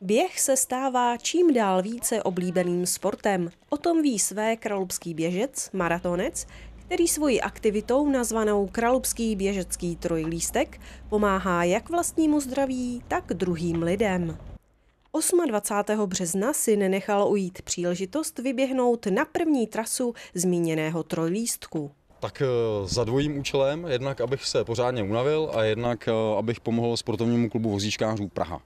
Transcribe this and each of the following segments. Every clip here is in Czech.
Běh se stává čím dál více oblíbeným sportem. O tom ví své kralupský běžec, maratonec, který svoji aktivitou nazvanou Kralupský běžecký trojlístek pomáhá jak vlastnímu zdraví, tak druhým lidem. 28. března si nenechal ujít příležitost vyběhnout na první trasu zmíněného trojlístku tak eh, za dvojím účelem, jednak abych se pořádně unavil a jednak eh, abych pomohl sportovnímu klubu vozíčkářů Praha.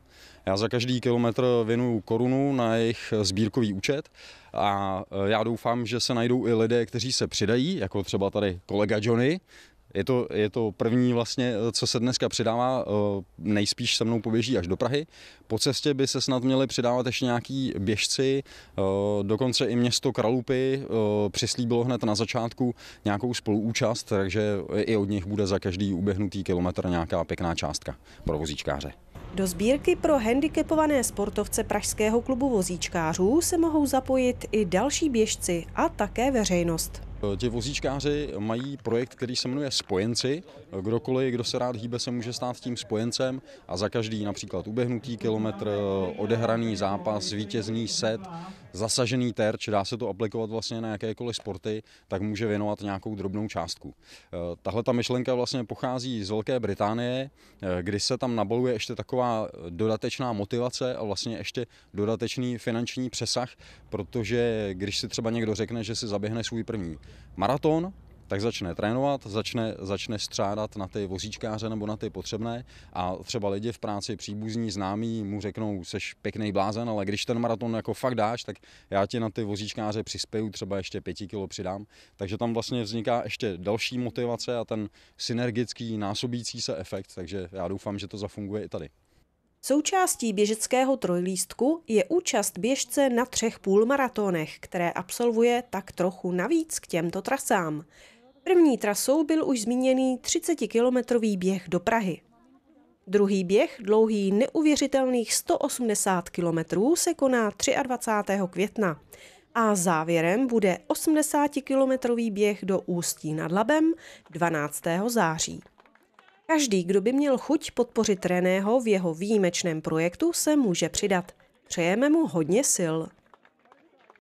Já za každý kilometr věnuju korunu na jejich sbírkový účet a eh, já doufám, že se najdou i lidé, kteří se přidají, jako třeba tady kolega Johnny, je to, je to první vlastně, co se dneska přidává, eh, nejspíš se mnou poběží až do Prahy. Po cestě by se snad měli přidávat ještě nějaký běžci, eh, dokonce i město Kralupy eh, přislíbilo hned na začátku nějakou spoluúčast, takže i od nich bude za každý uběhnutý kilometr nějaká pěkná částka pro vozíčkáře. Do sbírky pro handicapované sportovce Pražského klubu vozíčkářů se mohou zapojit i další běžci a také veřejnost. Eh, ti vozíčkáři mají projekt, který se jmenuje Spojenci. Eh, kdokoliv, kdo se rád hýbe, se může stát tím spojencem a za každý například uběhnutý kilometr, eh, odehraný zápas, vítězný set zasažený terč, dá se to aplikovat vlastně na jakékoliv sporty, tak může věnovat nějakou drobnou částku. E, tahle ta myšlenka vlastně pochází z Velké Británie, e, kdy se tam nabaluje ještě taková dodatečná motivace a vlastně ještě dodatečný finanční přesah, protože když si třeba někdo řekne, že si zaběhne svůj první maraton, tak začne trénovat, začne, začne střádat na ty vozíčkáře nebo na ty potřebné a třeba lidi v práci příbuzní, známí mu řeknou, seš pěkný blázen, ale když ten maraton jako fakt dáš, tak já ti na ty vozíčkáře přispěju, třeba ještě pěti kilo přidám. Takže tam vlastně vzniká ještě další motivace a ten synergický násobící se efekt, takže já doufám, že to zafunguje i tady. Součástí běžeckého trojlístku je účast běžce na třech půlmaratonech, které absolvuje tak trochu navíc k těmto trasám. První trasou byl už zmíněný 30-kilometrový běh do Prahy. Druhý běh, dlouhý neuvěřitelných 180 kilometrů, se koná 23. května a závěrem bude 80-kilometrový běh do Ústí nad Labem 12. září. Každý, kdo by měl chuť podpořit Reného v jeho výjimečném projektu, se může přidat. Přejeme mu hodně sil.